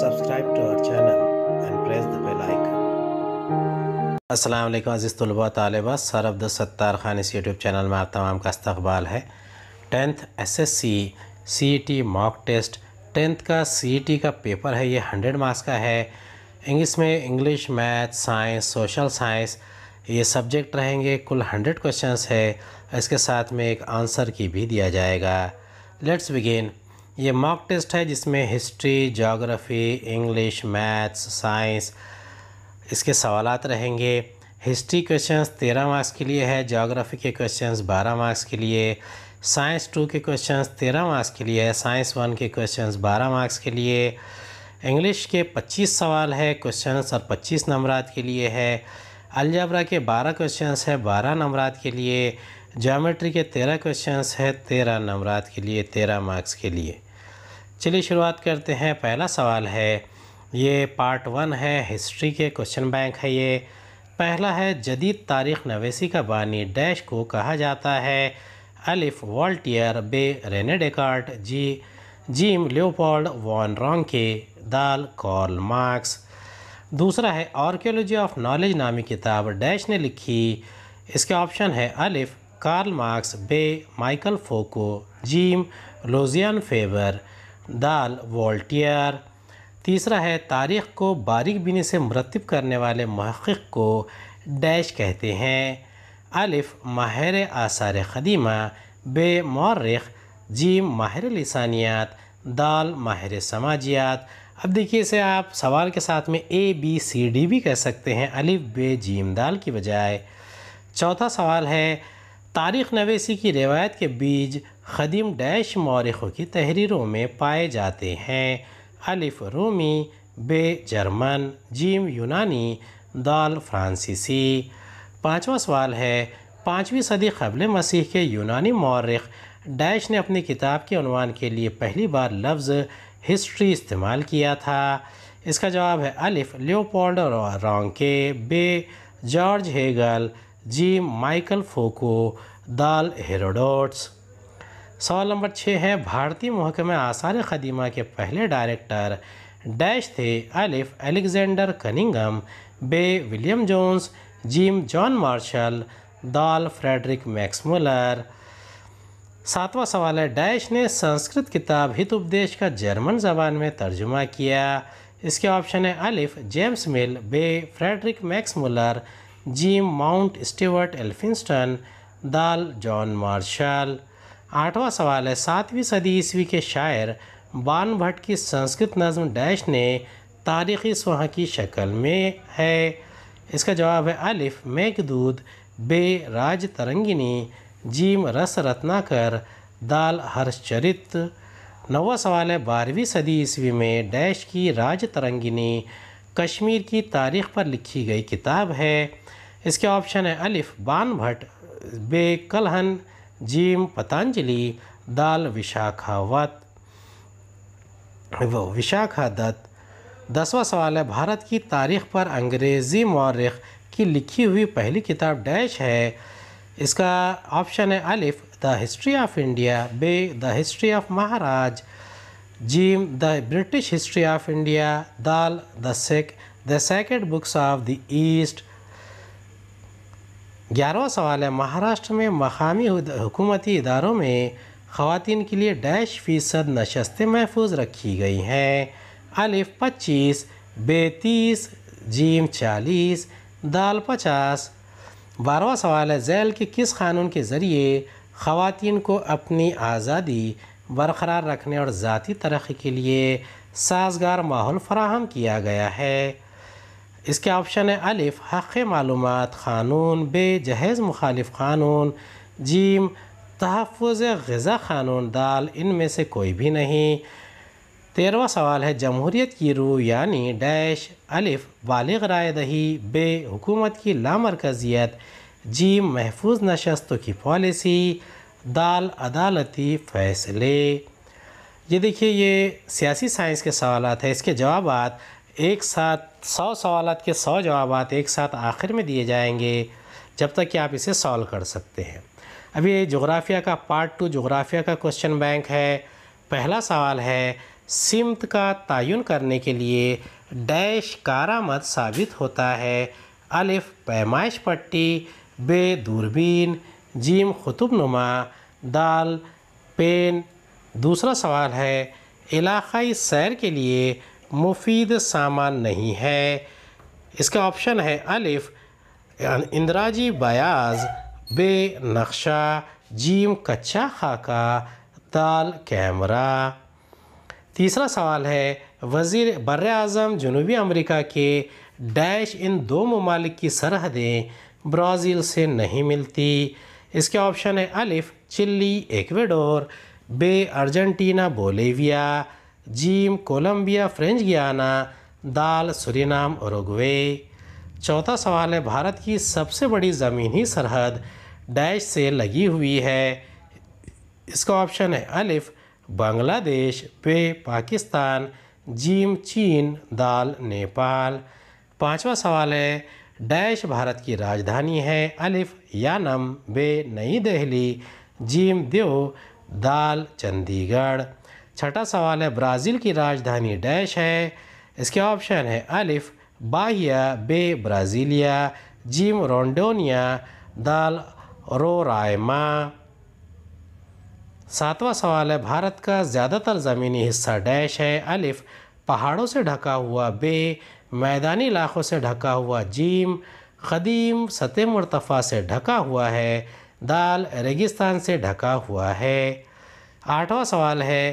subscribe to अज़ीज़ तलबा तालबा sir Sattar Khan इस YouTube channel में आप तमाम का इस्तबाल है tenth SSC CET mock test tenth का सीईटी e का पेपर है ये हंड्रेड मार्क्स का है इंग्लिश में English math science social science ये सब्जेक्ट रहेंगे कुल हंड्रेड क्वेश्चंस है इसके साथ में एक आंसर की भी दिया जाएगा लेट्स बिगिन ये मॉक टेस्ट है जिसमें history geography English maths science इसके सवाल रहेंगे हिस्ट्री क्वेश्चंस तेरह मार्क्स के लिए है जोग्राफी के क्वेश्चंस बारह मार्क्स के लिए साइंस टू के क्वेश्चंस तेरह मार्क्स के लिए है साइंस वन के क्वेश्चंस बारह मार्क्स के लिए इंग्लिश के पच्चीस सवाल है क्वेश्चंस और पच्चीस नंबर के लिए है अलजबरा के बारह क्वेश्चंस है बारह नंबर के लिए जोमेट्री के तेरह क्वेश्चंस है तेरह नंबर के लिए तेरह मार्क्स के लिए चलिए शुरुआत करते हैं पहला सवाल है ये पार्ट वन है हिस्ट्री के क्वेश्चन बैंक है ये पहला है जदीद तारीख नवेसी का बानी डैश को कहा जाता है अलिफ वॉल्टियर बे रेने डेकार्ट जी जीम लियोपोल्ड वॉन रॉन्के दाल कॉल मार्क्स दूसरा है आर्कियोलॉजी ऑफ नॉलेज नामी किताब डैश ने लिखी इसके ऑप्शन है अलिफ कार्ल मार्क्स बे माइकल फोको जीम लोजियन फेवर दाल वॉल्टियर तीसरा है तारीख़ को बारीक बीनी से मरतब करने वाले महक़ को डैश कहते हैं अलिफ़ माहिर आसार ख़दीमा बे मौरख जीम माहिर लसानियात दाल माहिर समाजियात अब देखिए इसे आप सवाल के साथ में ए बी सी डी भी कह सकते हैं अलिफ बे जीम दाल की बजाय चौथा सवाल है तारीख़ नवेसी की रिवायत के बीज खदीम डैश मौरखों की तहरीरों में पाए जाते हैं अलिफ रोमी बे जर्मन जीम यूनानी दाल फ्रांसीसी पांचवा सवाल है पाँचवीं सदी कबल मसीह के यूनानी मौरख डैश ने अपनी किताब के अनवान के लिए पहली बार लफ्ज़ हिस्ट्री इस्तेमाल किया था इसका जवाब है अलिफ लियोपोल्ड रॉन्के बे जॉर्ज हेगल जी माइकल फोको दाल हेरोडोट्स सवाल नंबर छः है भारतीय महकमे आसार खदीमा के पहले डायरेक्टर डैश थे अलिफ एलेक्जेंडर कनिंगम बे विलियम जोन्स जिम जॉन मार्शल दाल फ्रेडरिक मैक्समुलर सातवां सवाल है डैश ने संस्कृत किताब हित उपदेश का जर्मन जबान में तर्जुमा किया इसके ऑप्शन है अलिफ जेम्स मिल बे फ्रेडरिक मैक्समुलर जिम माउंट स्टीवर्ट एल्फिंस्टन दाल जॉन मार्शल आठवां सवाल है सातवीं सदी ईस्वी के शायर बान भट्ट की संस्कृत नज्म डैश ने तारीखी सुहा की शक्ल में है इसका जवाब है अलिफ मेघदूत बे राज तरंगिनी जीम रस रत्नाकर दाल हर्षचरित नवा सवाल है बारहवीं सदी ईस्वी में डैश की राज तरंगिनी कश्मीर की तारीख पर लिखी गई किताब है इसके ऑप्शन है अलिफ बान भट्ट बे कलहन जीम पतंजलि दाल विशाखावत वो विशाखा दत्त दसवा सवाल है भारत की तारीख पर अंग्रेज़ी मौरख की लिखी हुई पहली किताब डैश है इसका ऑप्शन है अलिफ द हिस्ट्री ऑफ इंडिया बे द हिस्ट्री ऑफ महाराज जीम the British history of India दाल the sec the second books of the east ग्यारहवा सवाल है महाराष्ट्र में मकामी हुकूमती इदारों में ख़वान के लिए डैश फ़ीसद नशस्तें महफूज रखी गई हैं अलिफ पच्चीस बेतीस जीम चालीस दाल पचास बारहवा सवाल है जैल के किस कानून के ज़रिए ख़वान को अपनी आज़ादी बरकरार रखने और ज़ाती तरक्की के लिए साजगार माहौल फराहम किया गया है इसके ऑप्शन है अलिफ़ हक़ मालूम क़ानून बे जहेज़ मुखालिफ क़ानून जीम तहफ़ गज़ा क़ानून दाल इन में से कोई भी नहीं तेरवा सवाल है जमहूरीत की रूह यानी डैश अलिफ़ बालग राय दही बे हुकूमत की लामरकज़ियत जीम महफूज नशस्तों की पॉलिसी दाल अदालती फ़ैसले ये देखिए ये सियासी साइंस के सवाल हैं इसके जवाब एक साथ सौ सवाल के सौ जवाब एक साथ आखिर में दिए जाएंगे जब तक कि आप इसे सॉल्व कर सकते हैं अभी जोग्राफिया का पार्ट टू जोग्राफिया का क्वेश्चन बैंक है पहला सवाल है सिमत का तयन करने के लिए डैश कारामद साबित होता है अलिफ पैमाइश पट्टी बे दूरबीन जीम खुतुब नुमा दाल पेन दूसरा सवाल है इलाकई सैर के लिए मुफीद सामान नहीं है इसका ऑप्शन है अलिफ इंदराजी बयाज बे नक्शा जीम कच्चा खाका दाल कैमरा तीसरा सवाल है वजीर बर अज़म जनूबी अमरीका के डैश इन दो ममालिक की सरहदें ब्राज़ील से नहीं मिलती इसके ऑप्शन है अलिफ चिल्ली एक्वेडोर बे अर्जेंटीना बोलेविया जीम कोलंबिया फ्रेंच गियाना दाल सुरीनाम और चौथा सवाल है भारत की सबसे बड़ी ज़मीनी सरहद डैश से लगी हुई है इसका ऑप्शन है अलिफ बांग्लादेश पे पाकिस्तान जीम चीन दाल नेपाल पांचवा सवाल है डैश भारत की राजधानी है अलिफ यानम बे नई दिल्ली जीम देव दाल चंडीगढ़ छठा सवाल है ब्राज़ील की राजधानी डैश है इसके ऑप्शन है अलिफ बाहिया बे ब्राज़ीलिया जिम रोंडोनिया दाल रोरायमा सातवां सवाल है भारत का ज़्यादातर ज़मीनी हिस्सा डैश है अलिफ पहाड़ों से ढका हुआ बे मैदानी इलाकों से ढका हुआ जीम कदीम सतह मरतफ़ा से ढका हुआ है दाल रेगिस्तान से ढका हुआ है आठवां सवाल है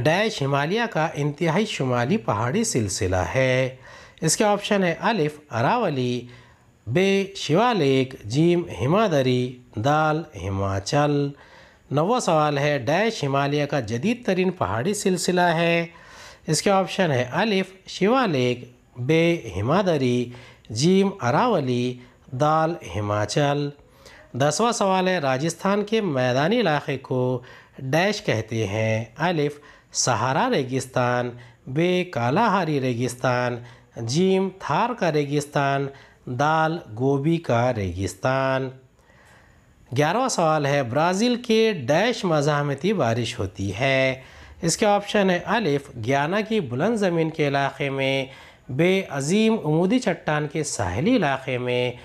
डैश हिमालय का इंतहाई शुमाली पहाड़ी सिलसिला है इसके ऑप्शन है अलिफ अरावली बे शिवालेक जीम हिमादरी दाल हिमाचल नवा सवाल है डैश हिमालय का जदीद तरीन पहाड़ी सिलसिला है इसके ऑप्शन है अलिफ शिवालेक बे हिमादरी जीम अरावली दाल हिमाचल दसवा सवाल है राजस्थान के मैदानी इलाके को डैश कहते हैं अलिफ सहारा रेगिस्तान बे कालाहारी रेगिस्तान जीम थार का रेगिस्तान दाल गोभी का रेगिस्तान ग्यारहवा सवाल है ब्राज़ील के डैश मजामती बारिश होती है इसके ऑप्शन है अलिफ ग्याना की बुलंद ज़मीन के इलाके में बे अजीम उमूदी चट्टान के साहली इलाके में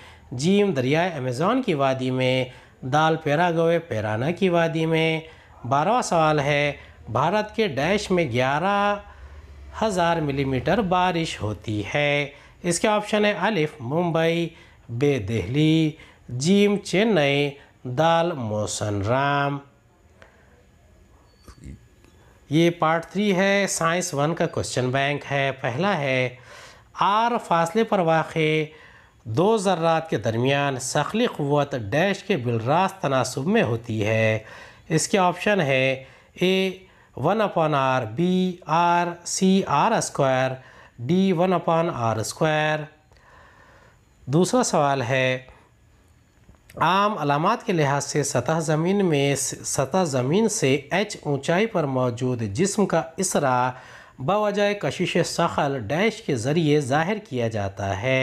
जीम दरियाए अमेज़ोन की वादी में दाल पेरागोए पेराना की वादी में बारहवा सवाल है भारत के डैश में ग्यारह हज़ार मिलीमीटर बारिश होती है इसके ऑप्शन है अलिफ मुंबई बे दिल्ली जीम चेन्नई दाल राम ये पार्ट थ्री है साइंस वन का क्वेश्चन बैंक है पहला है आर फासले पर वाक़ दो ज़र्रात के दरमियान सखली क़वत डैश के बिलरास तनासब में होती है इसके ऑप्शन है A one upon R B R C R square D one upon R square दूसरा सवाल है आम अलामत के लिहाज से सतह ज़मीन में सतह ज़मीन से एच ऊंचाई पर मौजूद जिस्म का इसरा बवजह कशिश सखल डैश के ज़रिए ज़ाहिर किया जाता है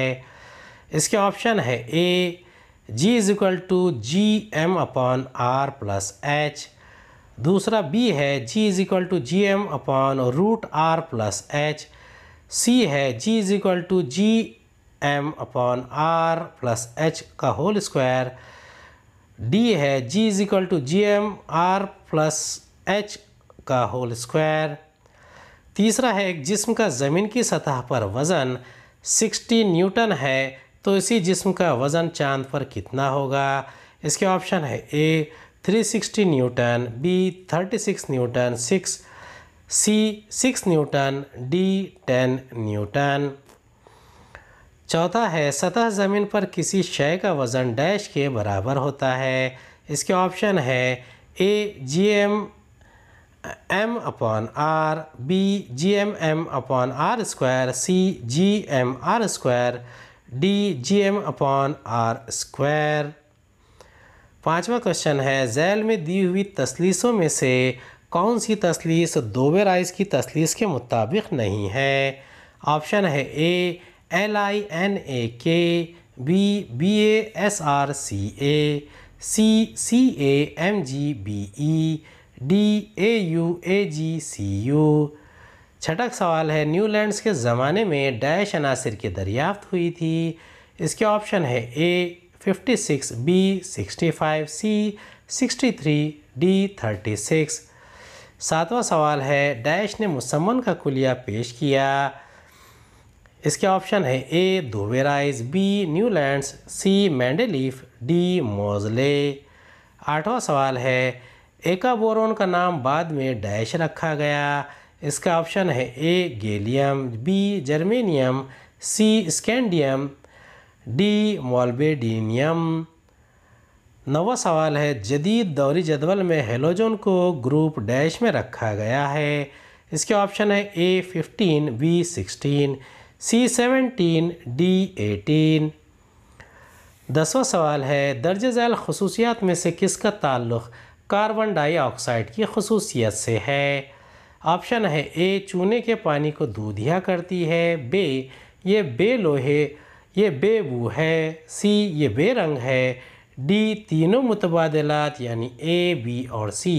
इसके ऑप्शन है A G is equal to G M upon R plus H दूसरा बी है G is equal to G M upon root R plus H C है G is equal to G M upon R plus H का whole square D है G is equal to G M R plus H का whole square तीसरा है एक जिस्म का ज़मीन की सतह पर वज़न 60 न्यूटन है तो इसी जिस्म का वज़न चांद पर कितना होगा इसके ऑप्शन है A 360 newton B 36 newton 6 C 6 newton D 10 newton चौथा है सतह ज़मीन पर किसी शय का वज़न डैश के बराबर होता है इसके ऑप्शन है A G M M upon R B G M M upon R square C G M R square D G M upon R square पांचवा क्वेश्चन है जैल में दी हुई तसलीसों में से कौन सी तसलीस दोबे राइस की तसलीस के मुताबिक नहीं है ऑप्शन है A L I N A K B B A S R C A C C A M G B E D A U A G C U छठक सवाल है न्यूलैंड्स के ज़माने में डैश अनासर की दरियाफ्त हुई थी इसके ऑप्शन है ए 56, B, 65, C, 63, डी 36 सातवां सवाल है डैश ने मुसमन का कुलिया पेश किया इसके ऑप्शन है ए दोवेराइज B Newlands C Mendeleev D Moseley आठवां सवाल है एका बोरोन का नाम बाद में डैश रखा गया इसका ऑप्शन है A gallium B germanium C scandium D molybdenum नवा सवाल है जदीद दौरी जदवल में हेलोजन को ग्रुप डैश में रखा गया है इसके ऑप्शन है A fifteen B sixteen C seventeen D eighteen दसवा सवाल है दर्ज झैल खसूसियात में से किसका ताल्लुक़ कार्बन डाइऑक्साइड की खसूसियत से है ऑप्शन है ए चूने के पानी को दूधिया करती है बे ये बे लोहे ये बेबू है सी ये बेरंग है डी तीनों मुतबादलात यानी ए बी और सी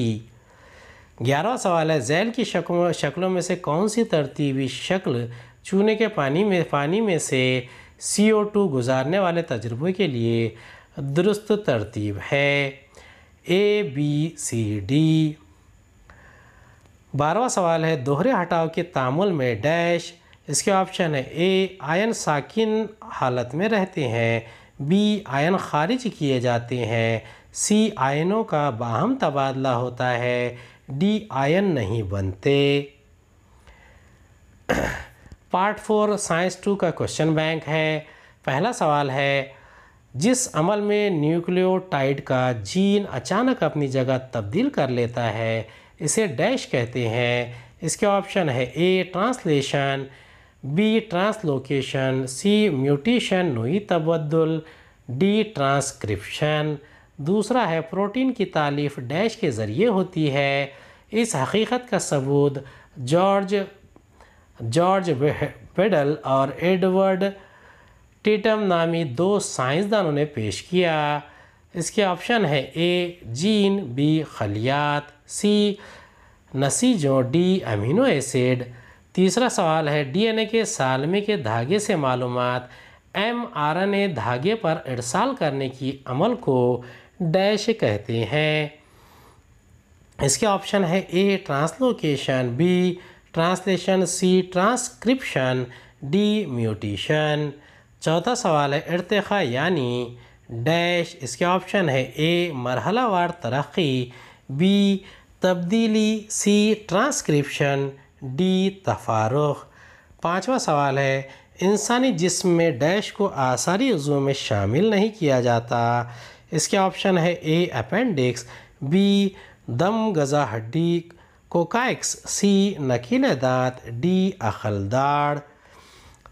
ग्यारह सवाल है जैल की शक्लों शक्लों में से कौन सी तरतीबी शक्ल चूने के पानी में पानी में से सी ओ टू गुजारने वाले तजुर्बे के लिए दुरुस्त तरतीब है ए बी सी डी बारवा सवाल है दोहरे हटाव के तामुल में डैश इसके ऑप्शन है ए आयन साकिन हालत में रहते हैं बी आयन खारिज किए जाते हैं सी आयनों का बाहम तबादला होता है डी आयन नहीं बनते पार्ट फोर साइंस टू का क्वेश्चन बैंक है पहला सवाल है जिस अमल में न्यूक्लियोटाइड का जीन अचानक अपनी जगह तब्दील कर लेता है इसे डैश कहते हैं इसके ऑप्शन है A translation B. Translocation C. Mutation नोई तबद्दुल e, D. Transcription दूसरा है प्रोटीन की तालीफ डैश के ज़रिए होती है इस हकीकत का सबूत जॉर्ज जॉर्ज पेडल और एडवर्ड टिटम नामी दो साइंसदानों ने पेश किया इसके ऑप्शन है ए जीन बी खलियात सी नसीजों डी अमीनो एसिड तीसरा सवाल है डीएनए के सालमे के धागे से मालूम एम आर एन ए धागे पर इरसाल करने की अमल को डैश कहते हैं इसके ऑप्शन है A translocation B translation C transcription D mutation चौथा सवाल है इरतखा यानी डैश इसके ऑप्शन है ए मरहलावार तरक्की बी तब्दीली सी ट्रांसक्रिप्शन डी तफारुख पांचवा सवाल है इंसानी जिस्म में डैश को आसारी उज़ों में शामिल नहीं किया जाता इसके ऑप्शन है ए अपेंडिक्स बी दम गज़ा हड्डी कोकाइक्स सी नकील दांत डी अखलदाड़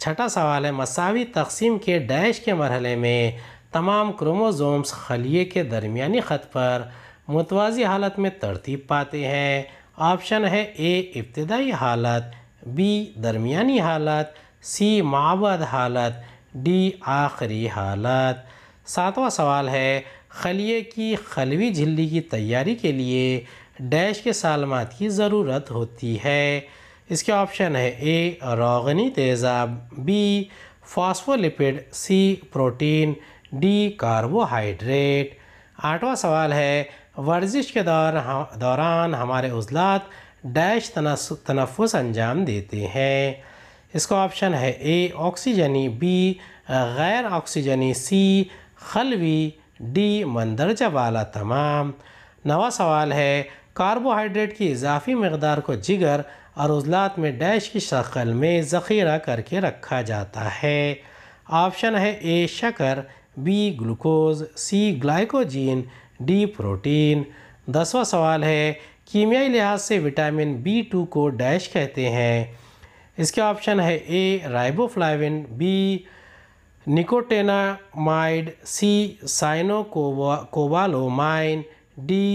छठा सवाल है मसावी तकसीम के डैश के मरहले में तमाम क्रोमोजोम्स खलिए के दरमिया ख़त पर मुतवाज़ी हालत में तरतीब पाते हैं ऑप्शन है ए इब्तदाई हालत बी दरमियानी हालत सी माबद हालत डी आखिरी हालत सातवां सवाल है खलिए की खलवी झिल्ली की तैयारी के लिए डैश के सालमात की ज़रूरत होती है इसके ऑप्शन है ए रोगनी तेज़ाब B phospholipid C protein D carbohydrate आठवां सवाल है वर्जिश के दौर हम, दौरान हमारे उजलात डैश तनफस अंजाम देते हैं इसका ऑप्शन है ए ऑक्सीजनी बी गैर ऑक्सीजनी सी खलवी डी मंदरजा वाला तमाम नवा सवाल है कार्बोहाइड्रेट की इजाफी मकदार को जिगर और उजलात में डैश की शक्ल में ज़ख़ीरा करके रखा जाता है ऑप्शन है ए शकर B glucose C glycogen D protein दसवां सवाल है कीमियाई लिहाज से विटामिन बी टू को डैश कहते हैं इसके ऑप्शन है A riboflavin B nicotinamide C cyanocobalamin D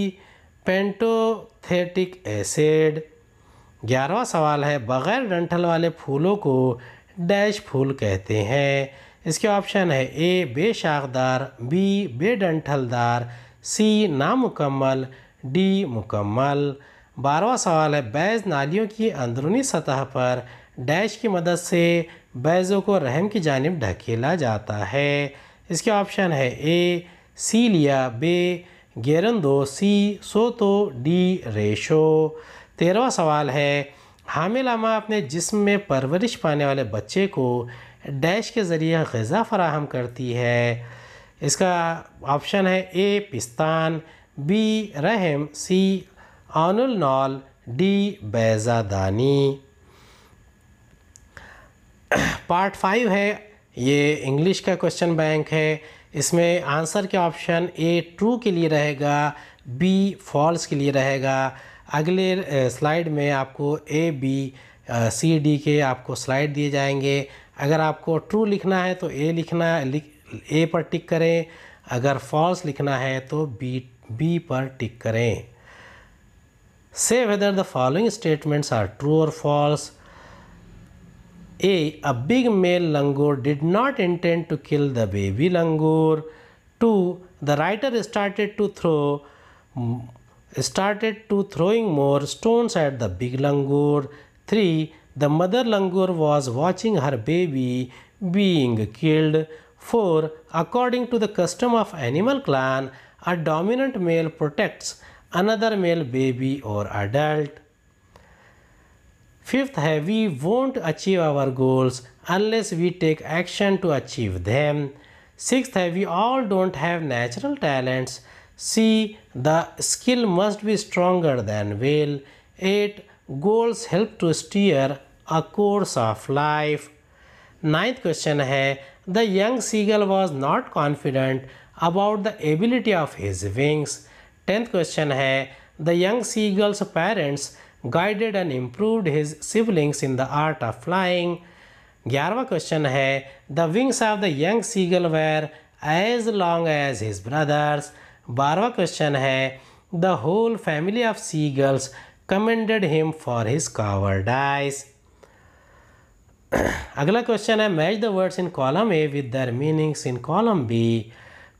pantothenic acid ग्यारहवा सवाल है बगैर डंठल वाले फूलों को डैश फूल कहते हैं इसके ऑप्शन है ए बेशाखदार बी बेडंठलदार सी नामुकम्मल डी मुकम्मल बारवा सवाल है बैज़ नालियों की अंदरूनी सतह पर डैश की मदद से बैज़ों को रहम की जानब ढकेला जाता है इसके ऑप्शन है ए सी लिया बे दो सी सो तो डी रेशो तेरहवा सवाल है हामिलामा अपने जिस्म में परवरिश पाने वाले बच्चे को डैश के ज़रिए गज़ा फराहम करती है इसका ऑप्शन है ए पिस्तान बी रहम सी आनुलनॉल डी बैजादानी पार्ट फाइव है ये इंग्लिश का क्वेश्चन बैंक है इसमें आंसर के ऑप्शन ए ट्रू के लिए रहेगा बी फॉल्स के लिए रहेगा अगले स्लाइड में आपको ए बी सी डी के आपको स्लाइड दिए जाएंगे अगर आपको ट्रू लिखना है तो ए लिखना लिख ए पर टिक करें अगर फॉल्स लिखना है तो बी बी पर टिक करें से whether the following statements are true और false A a big male langur did not intend to kill the baby langur two the writer started to throw started to throwing more stones at the big langur three the mother langur was watching her baby being killed 4. According to the custom of animal clan, a dominant male protects another male baby or adult. Fifth, we won't achieve our goals unless we take action to achieve them. Sixth, we all don't have natural talents. C. The skill must be stronger than will. 8. Goals help to steer a course of life. Ninth question है the young seagull was not confident about the ability of his wings. 10th question hai, the young seagull's parents guided and improved his siblings in the art of flying. 11th question hai, the wings of the young seagull were as long as his brothers. 12th question hai, the whole family of seagulls commended him for his cowardice. अगला question है match the words in column A with their meanings in column B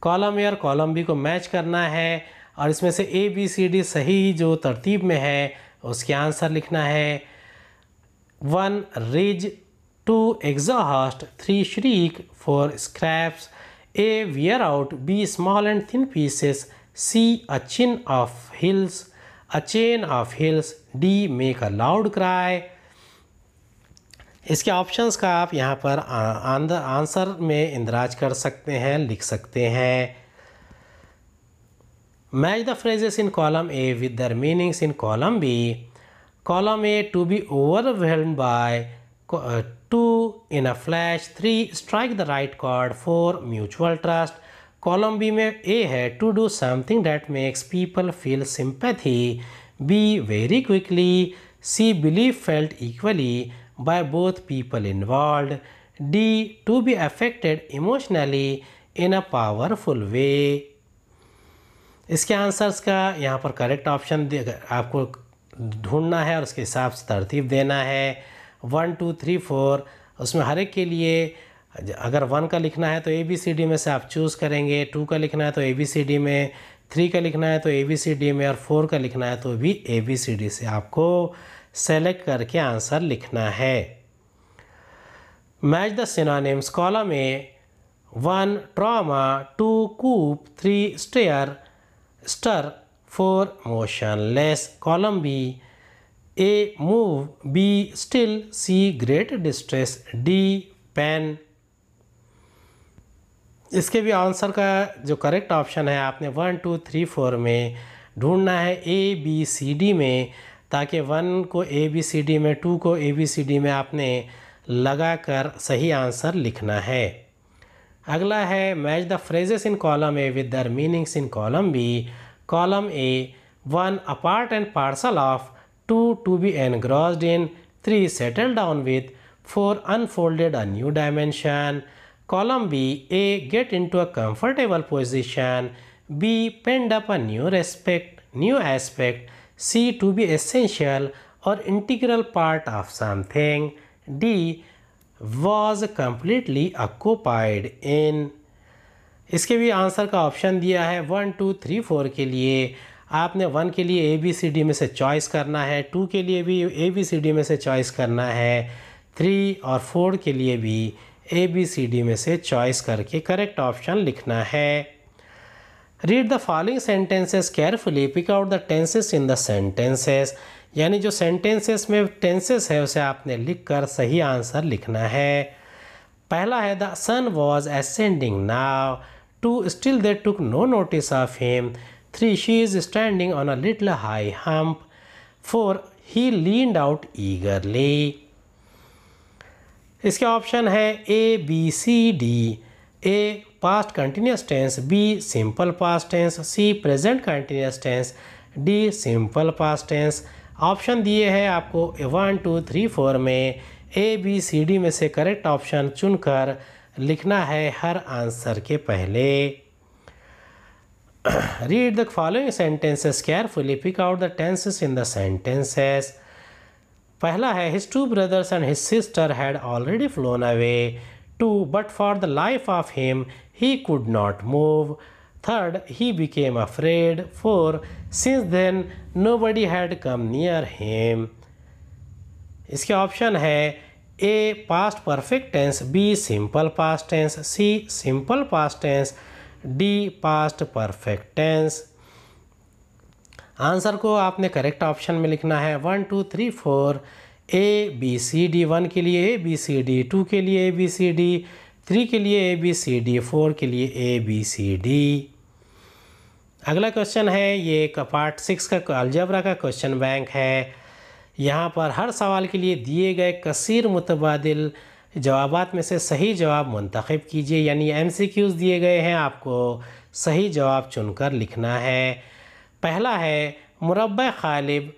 column A और column B को match करना है और इसमें से ए B C D सही जो तरतीब में है उसके आंसर लिखना है one ridge two exhaust three shriek four scraps A wear out B small and thin pieces C a chin of hills a chain of hills D make a loud cry इसके options का आप यहाँ पर answer में इंदराज कर सकते हैं लिख सकते हैं match the phrases in column A with their meanings in column B column A to be overwhelmed by two in a flash three strike the right chord four mutual trust column B में A है to do something that makes people feel sympathy B very quickly C believe felt equally by both people involved. D. To be affected emotionally in a powerful way. इसके answers का यहाँ पर correct option आपको ढूंढना है और उसके हिसाब से तरतीब देना है वन टू थ्री फोर उसमें हर एक के लिए अगर वन का लिखना है तो ए बी सी डी में से आप चूज़ करेंगे टू का लिखना है तो ए बी सी डी में थ्री का लिखना है तो ए बी सी डी में और फोर का लिखना है तो भी ए बी सी डी से आपको सेलेक्ट करके आंसर लिखना है मैच द सिनोनिम्स कॉलम में one trauma two coup three stare stir four motionless column B A move B still C great distress D pain इसके भी आंसर का जो करेक्ट ऑप्शन है आपने वन टू थ्री फोर में ढूंढना है ए बी सी डी में ताकि वन को ए बी सी डी में टू को ए बी सी डी में आपने लगा कर सही आंसर लिखना है अगला है match the phrases in column A with their meanings in column B column A one apart and parcel of two to be engrossed in three settle down with four a new dimension column B A get in to a comfortable position B pend up a new respect new aspect C. To be essential or integral part of something. D. Was completely occupied in. इसके भी answer का option दिया है one two three four के लिए आपने one के लिए ए बी सी डी में से चॉइस करना है टू के लिए भी ए बी सी डी में से चॉइस करना है थ्री और फोर के लिए भी ए बी सी डी में से चॉइस करके करेक्ट ऑप्शन लिखना है read the following sentences carefully pick out the tenses in the sentences यानी जो सेंटेंसेस में टेंसेस है उसे आपने लिख कर सही आंसर लिखना है पहला है the sun was ascending now two still they took no notice of him three she is standing on a little high hump four he leaned out eagerly इसके ऑप्शन है A B C D A past continuous tense b simple past tense c present continuous tense D simple past tense option दिए हैं आपको one two three four में ए B C D में से correct option चुनकर लिखना है हर आंसर के पहले read the following sentences carefully pick out the tenses in the sentences पहला है his two brothers and his sister had already flown away two but for the life of him he could not move third he became afraid four since then nobody had come near him इसके option है A past perfect tense B simple past tense C simple past tense D past perfect tense answer को आपने correct option में लिखना है one two three four A B C D one के लिए A B C D two के लिए A B C D three के लिए A B C D four के लिए ए बी सी डी अगला क्वेश्चन है ये का पार्ट सिक्स का अलजबरा का क्वेश्चन बैंक है यहाँ पर हर सवाल के लिए दिए गए कसर मुतबाद जवाब में से सही जवाब मंतखब कीजिए यानी एम सी क्यूज़ दिए गए हैं आपको सही जवाब चुनकर लिखना है पहला है मुरब खालिब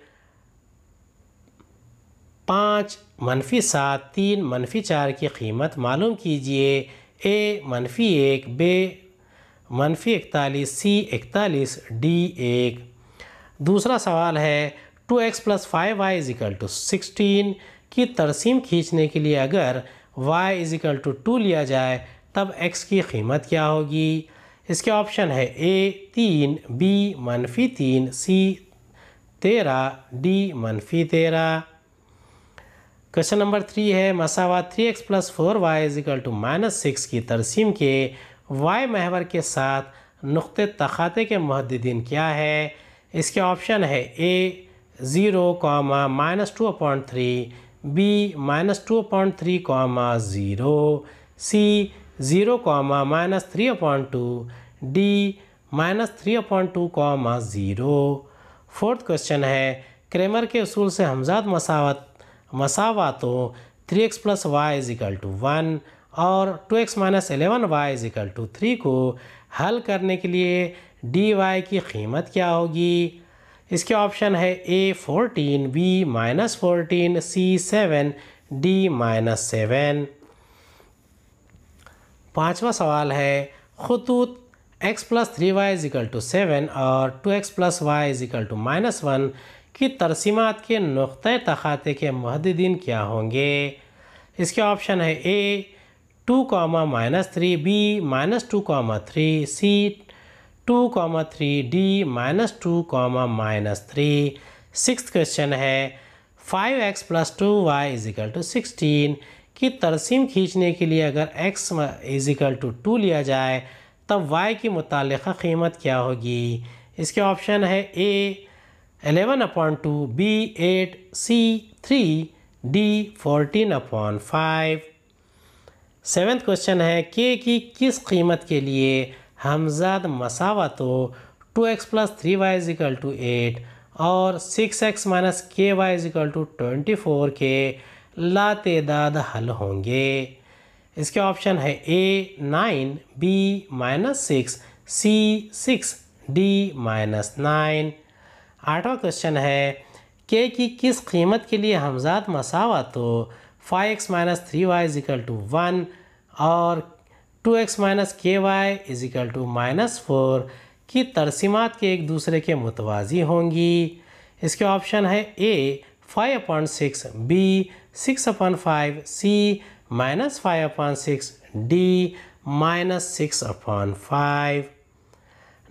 पाँच मनफी सात तीन मनफी चार की कीमत मालूम कीजिए ए मनफी एक बे मनफी इकतालीस सी इकतालीस डी एक दूसरा सवाल है two X plus five Y is to sixteen की तरसीम खींचने के लिए अगर y इज टू टू लिया जाए तब x की कीमत क्या होगी इसके ऑप्शन है a तीन b मनफी तीन c तेरह डी मनफी तेरह क्वेश्चन नंबर थ्री है मसावा three X plus four Y is equal to minus six की तरसीम के वाई महवर के साथ नुक़ तखाते के महदिदीन क्या है इसके ऑप्शन है A zero comma minus two point three B minus two point three comma zero C zero comma minus three point two D minus three point two comma zero fourth question है Cramer के असूल से हमजाद मसावत मसावा तो three X plus Y is equal to one और two X minus eleven Y is equal to three को हल करने के लिए डी वाई की कीमत क्या होगी इसके ऑप्शन है A fourteen B minus fourteen C seven D minus seven पाँचवा सवाल है खतूत X plus three Y is equal to seven और two X plus Y is equal to minus one कि तरसीमात के नुक़ तखाते के महदिन क्या होंगे इसके ऑप्शन है A two comma minus three B minus two comma three C two comma three D minus two comma minus three six question है five X plus two Y is equal to sixteen की तरसीम खींचने के लिए अगर x is equal to to लिया जाए तब वाई की मुतल कीमत क्या होगी इसके ऑप्शन है A 11 upon 2, B 8, C 3, D 14 upon 5. Seventh question है के की किस कीमत के लिए हमजाद मसावा तो two X plus three Y is equal to eight और six X minus K Y is equal to twenty four के लातेदाद हल होंगे इसके ऑप्शन है A nine B minus six C six D minus nine आठवां क्वेश्चन है के की किस कीमत के लिए हमजात मसावा तो five X minus three Y is equal to one और two X minus K Y is equal to minus four की तरसीमात के एक दूसरे के मुतवाजी होंगी इसके ऑप्शन है A five upon six B six upon five C minus five upon six D minus six upon five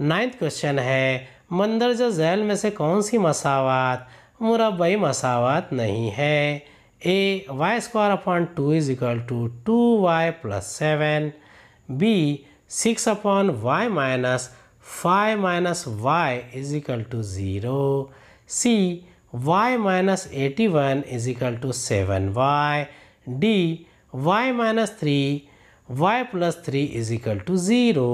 ninth question है मंदरजा झैल में से कौन सी मसावत मुरबई मसावत नहीं है A Y square upon two is equal to two Y plus seven B six upon Y minus five minus Y is equal to zero C Y minus eighty one is equal to seven Y D Y minus three Y plus three is equal to zero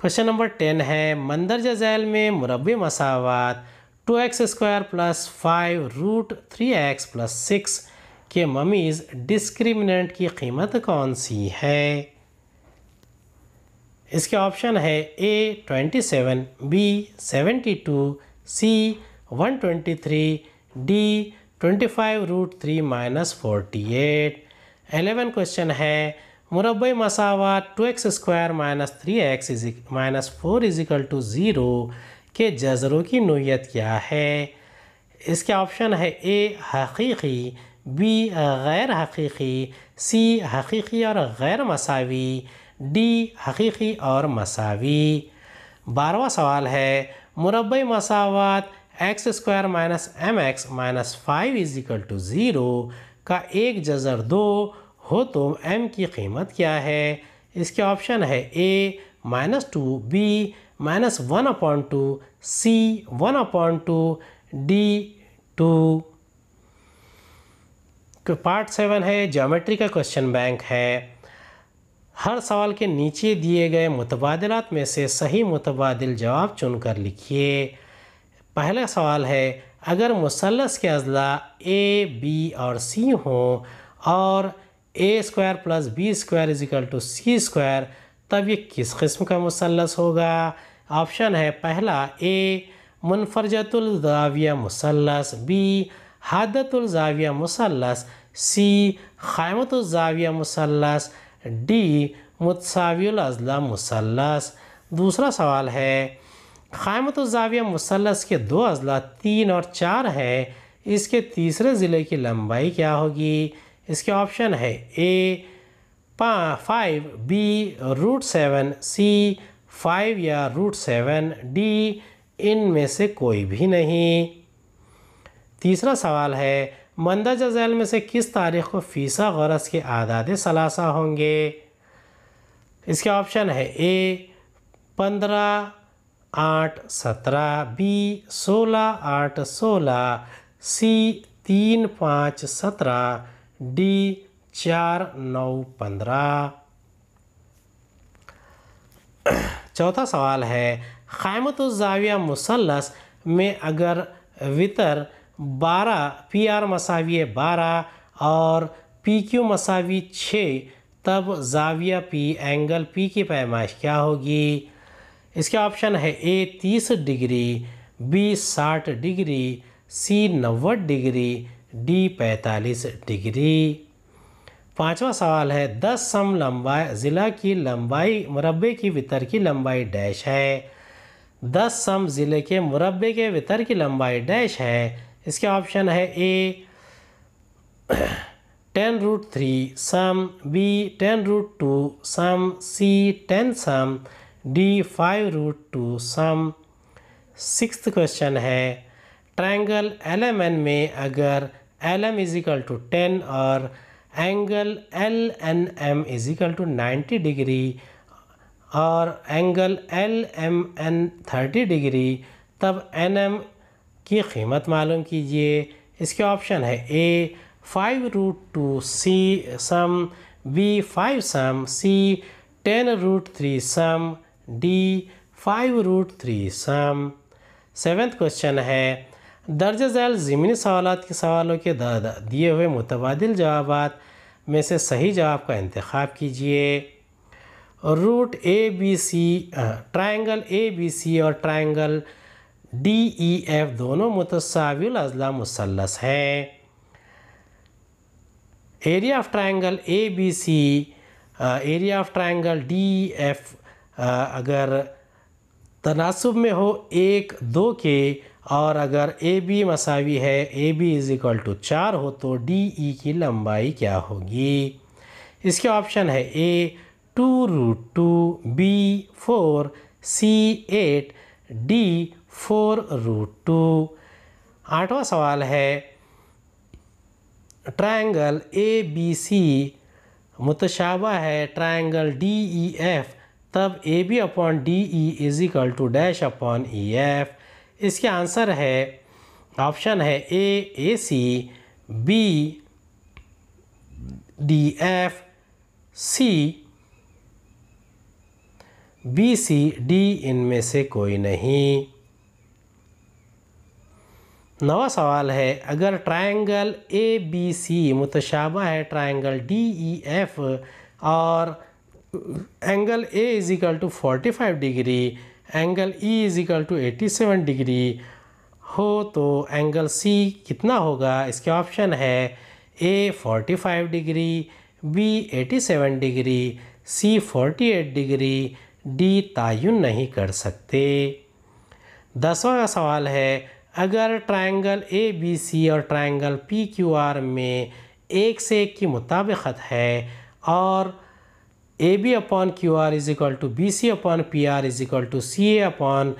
question number ten है मंदरजा जैल में मुरबे मसावत two X square plus five root three X plus six के mummies discriminant की कीमत कौन सी है इसके ऑप्शन है A twenty seven B seventy two C one twenty three D twenty five root three minus forty eight eleven question है मुरबई मसावा two X square minus three X is minus four is equal to zero के जजरों की नोयत क्या है इसके option है ए हकीकी बी गैर हकीकी सी हकीकी और गैर मसावी डी हकीकी और मसावी बारवा सवाल है मुरबई मसावत X square minus M X minus five is equal to zero का एक जजर दो हो तो एम की कीमत क्या है इसके ऑप्शन है A minus two B minus one upon two C one upon two D two तो पार्ट सेवन है ज्योमेट्री का क्वेश्चन बैंक है हर सवाल के नीचे दिए गए मुतबादलात में से सही मुतबादल जवाब चुनकर लिखिए पहला सवाल है अगर मुसलस के अजला ए बी और सी हों और A square plus B square is equal to C square तब ये किस किस्म का मुसलस होगा ऑप्शन है पहला ए मुनफरजतुलजाविया मुसलस बी हादतुलजाविया मुसलस सी ख़ामतुलजाविया मुसलस डी मुतसावियजला मुसलस दूसरा सवाल है ख़ामतुलजाविया मुसलस के दो अजला तीन और चार हैं इसके तीसरे ज़िले की लंबाई क्या होगी इसके ऑप्शन है A five B root seven C five या रूट सेवन डी इन में से कोई भी नहीं तीसरा सवाल है मंदरजा जैल में से किस तारीख को फ़ीसा गरस के आदाद सलासा होंगे इसके ऑप्शन है ए पंद्रह आठ सत्रह बी सोलह आठ सोलह सी तीन पाँच सत्रह डी चार नौ पंद्रह चौथा सवाल है जाविया मुसलस में अगर वितर बारह पी आर मसावी बारह और पी क्यू मसावी छः तब जाविया पी एंगल पी की पैमाइश क्या होगी इसके ऑप्शन है ए तीस डिग्री बी साठ डिग्री सी नब्बे डिग्री डी 45 डिग्री पांचवा सवाल है दस सम लंबाई ज़िला की लंबाई मुरबे की वितर की लंबाई डैश है दस सम ज़िले के मुरबे के वितर की लंबाई डैश है इसके ऑप्शन है A ten root three cm B ten root two cm C ten cm D five root two cm six question है ट्रायंगल एलएमएन में अगर L M is equal to ten और angle L N M is equal to ninety degree और angle L M N thirty degree तब N M की कीमत मालूम कीजिए इसके ऑप्शन है A five root two C cm B five some C ten root three cm D five root three cm seventh question है दर्ज झैल ज़मीनी सवाल के सवालों के दिए हुए मुतबाद जवाब में से सही जवाब का इंतखब कीजिए root A B C triangle A B C और ट्राइंगल डी ई एफ दोनों मुतसाविल अजला मुसलस है area of triangle A B C area of triangle D F अगर तनासब में हो एक दो के और अगर ए बी मसावी है A B is equal to चार हो तो डी ई की लंबाई क्या होगी इसके ऑप्शन है A two root two B four C eight D four root two आठवा सवाल है ट्रायंगल ए बी सी मुतशाबा है ट्रायंगल डी ई एफ तब A B upon D E is equal to dash upon E F इसके answer है option है A A C B D F C B C D इनमें से कोई नहीं नवा सवाल है अगर ट्रायंगल ए बी सी मुतशाबा है ट्रायंगल डी ई एफ और angle A is equal to forty five degree angle E is equal to eighty seven degree हो तो एंगल C कितना होगा इसके ऑप्शन है A forty five degree B eighty seven degree C forty eight degree D तयन नहीं कर सकते दसवा सवाल है अगर ट्रायंगल ए बी सी और ट्रायंगल पी क्यू आर में एक से एक की मुताबिकत है और A B upon Q R is equal to B C upon P R is equal to C A upon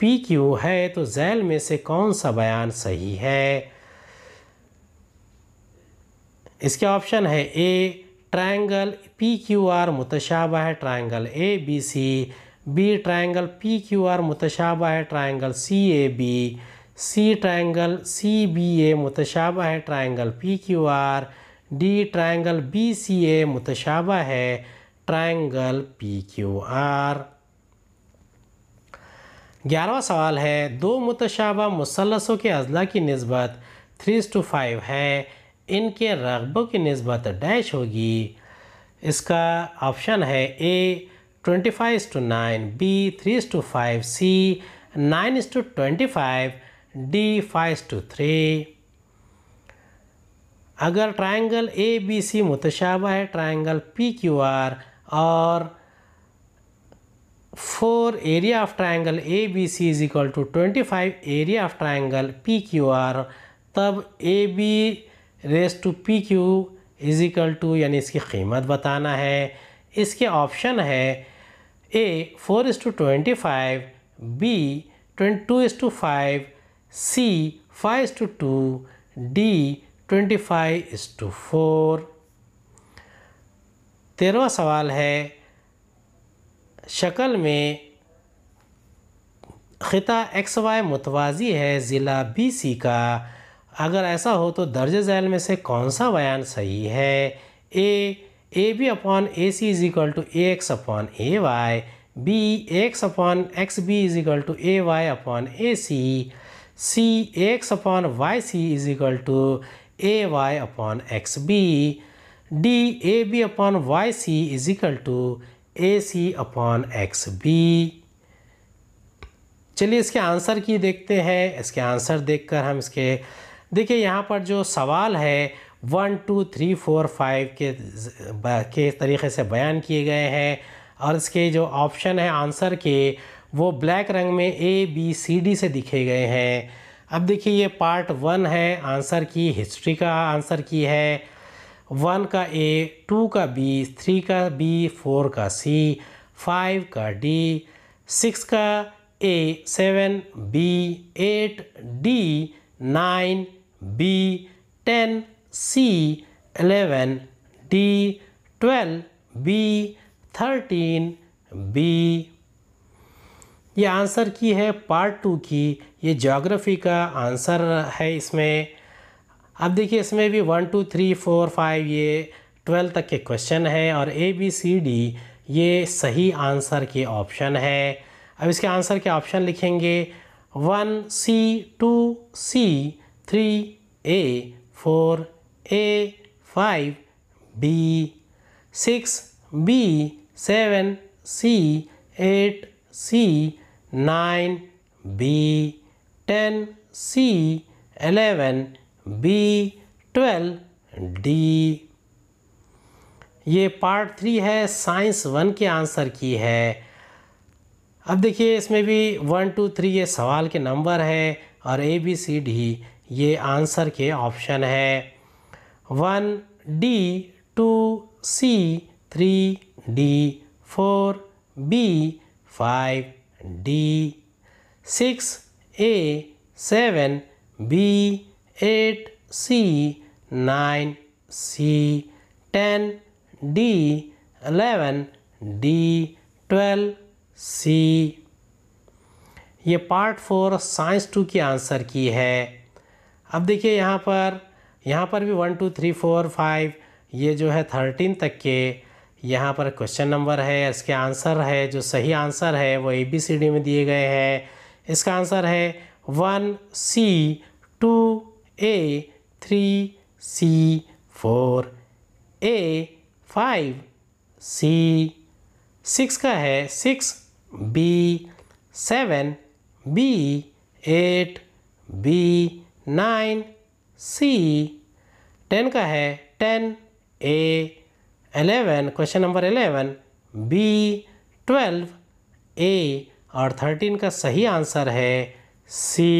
P Q है तो जैल में से कौन सा बयान सही है इसके ऑप्शन है A triangle P Q R मुतशाबा है triangle A B C B triangle P Q R मुतशाबा है triangle C A B C triangle C B A मुतशाबा है triangle P Q R D triangle B C A मुतशाबा है triangle P Q are ग्यारहवा सवाल है दो मुतशाबा मुसलसों के अजला की नस्बत थ्री टू फाइव है इनके रगबों की नस्बत डैश होगी इसका ऑप्शन है A twenty five to nine B three to five C nine to twenty five D five to three अगर ट्रायंगल ए बी सी मुतशाबा है ट्रायंगल पी क्यू आर और four area of or for area of triangle to twenty five area of triangle P Q R तब A B is to P Q is equal to यानी इसकी कीमत बताना है इसके ऑप्शन है ए four is to twenty five B twenty two is to five C five is to two D twenty five is to four तेरवा सवाल है शक्ल में ख़िता एक्स वाई मुतवाजी है ज़िला बी सी का अगर ऐसा हो तो दर्ज झैल में से कौन सा बयान सही है A A B upon A C is equal to A X upon A Y B X upon X B is equal to A Y upon A C C X upon Y C is equal to A Y upon X B D A B upon Y C is equal to A C upon X B चलिए इसके answer की देखते हैं इसके answer देखकर हम इसके देखिए यहाँ पर जो सवाल है one two three four five के के तरीके से बयान किए गए हैं और इसके जो ऑप्शन है आंसर के वो ब्लैक रंग में ए बी सी डी से दिखे गए हैं अब देखिए ये पार्ट वन है आंसर की हिस्ट्री का आंसर की है वन का ए टू का बी थ्री का बी फोर का सी फाइव का डी सिक्स का A seven B eight D nine B ten C eleven D twelve B thirteen B ये आंसर की है पार्ट टू की ये ज्योग्राफी का आंसर है इसमें अब देखिए इसमें भी one two three four five ये ट्वेल्व तक के क्वेश्चन हैं और ए बी सी डी ये सही आंसर के ऑप्शन है अब इसके आंसर के ऑप्शन लिखेंगे one C two C three A four A five B six B seven C eight C nine B ten C eleven B twelve D ये part three है साइंस वन के answer की है अब देखिए इसमें भी वन टू थ्री ये सवाल के नंबर है और ए बी सी डी ये आंसर के ऑप्शन है one D two C three D four B five D six A seven B eight C nine C ten D eleven D twelve C ये part four science two की answer की है अब देखिए यहाँ पर यहाँ पर भी one two three four five ये जो है थर्टीन तक के यहाँ पर क्वेश्चन नंबर है इसके आंसर है जो सही आंसर है वो ए बी सी डी में दिए गए हैं इसका आंसर है one C two A 3 C 4 A 5 C 6 का है 6 B 7 B 8 B 9 C 10 का है 10 A 11 question number 11 B 12 A और थर्टीन का सही आंसर है सी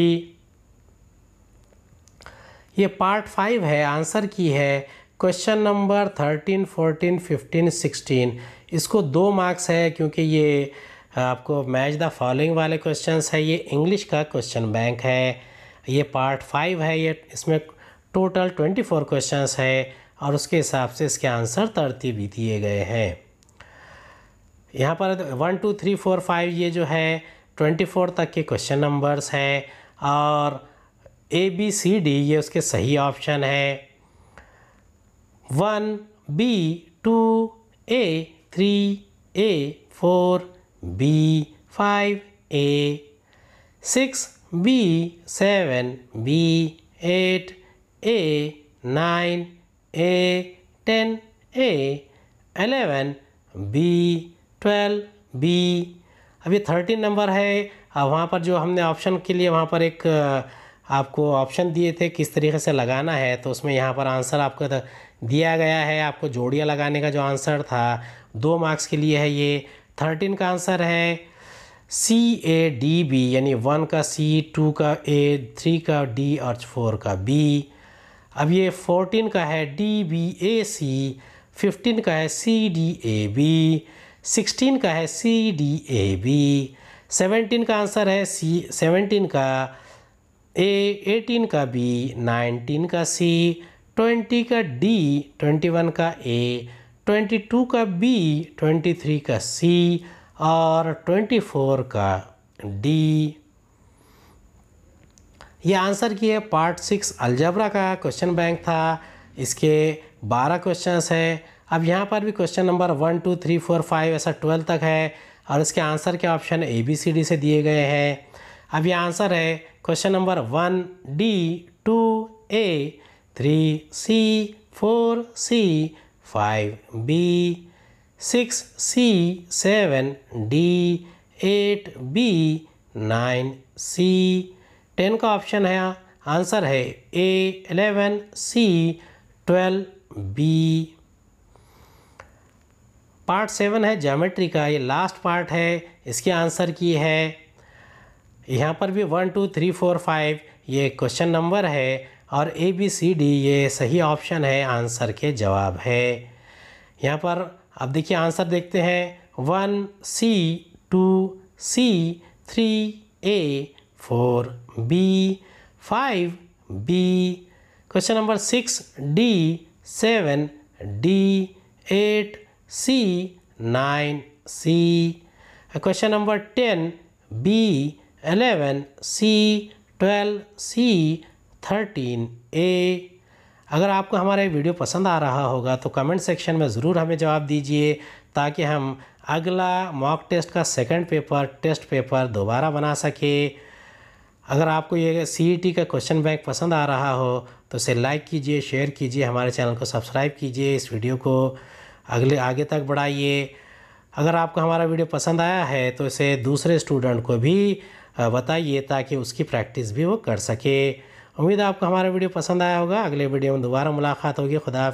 ये पार्ट फाइव है आंसर की है question number thirteen fourteen fifteen sixteen इसको दो मार्क्स है क्योंकि ये आपको मैच द फॉलोइंग वाले क्वेश्चन है ये इंग्लिश का क्वेश्चन बैंक है ये पार्ट फाइव है ये इसमें टोटल ट्वेंटी फोर क्वेश्चन है और उसके हिसाब से इसके आंसर भी दिए गए हैं यहाँ पर one two three four five ये जो है ट्वेंटी फोर तक के क्वेश्चन नंबर्स हैं और ए बी सी डी ये उसके सही ऑप्शन है one B two A three A four B five A six B seven B eight A nine A ten A eleven B twelve B अभी thirteen number है वहाँ पर जो हमने ऑप्शन के लिए वहाँ पर एक आपको ऑप्शन दिए थे किस तरीके से लगाना है तो उसमें यहाँ पर आंसर आपको दिया गया है आपको जोड़ियाँ लगाने का जो आंसर था दो मार्क्स के लिए है ये थर्टीन का आंसर है सी ए डी बी यानी वन का सी टू का ए थ्री का डी और फोर का बी अब ये फोर्टीन का है D B A C fifteen का है C D A B sixteen का है C D A B seventeen का आंसर है सी सेवेंटीन का ए 18 का बी 19 का सी 20 का डी 21 का ए 22 का बी 23 का सी और 24 का डी ये आंसर की है पार्ट सिक्स अल्जबरा का क्वेश्चन बैंक था इसके बारह क्वेश्चंस है अब यहाँ पर भी question number one two three four five ऐसा ट्वेल्व तक है और इसके आंसर के option A B C D से दिए गए हैं अब ये आंसर है question number one D two A three C four C five B six C seven D eight B nine C ten का ऑप्शन है आंसर है A eleven C twelve B part seven है geometry का ये last part है इसके answer की है यहाँ पर भी one two three four five ये क्वेश्चन नंबर है और ए बी सी डी ये सही ऑप्शन है आंसर के जवाब है यहाँ पर अब देखिए आंसर देखते हैं one C two C three A four B five B question number six D seven D eight C nine C question number ten B eleven C twelve C thirteen A अगर आपको हमारा ये video पसंद आ रहा होगा तो comment section में ज़रूर हमें जवाब दीजिए ताकि हम अगला मॉक टेस्ट का सेकंड पेपर टेस्ट पेपर दोबारा बना सके अगर आपको ये टी e का क्वेश्चन बैंक पसंद आ रहा हो तो इसे लाइक कीजिए शेयर कीजिए हमारे चैनल को सब्सक्राइब कीजिए इस वीडियो को अगले आगे तक बढ़ाइए अगर आपको हमारा वीडियो पसंद आया है तो इसे दूसरे स्टूडेंट को भी बताइए ताकि उसकी प्रैक्टिस भी वो कर सके उम्मीद है आपको हमारा वीडियो पसंद आया होगा अगले वीडियो में दोबारा मुलाकात होगी खुदा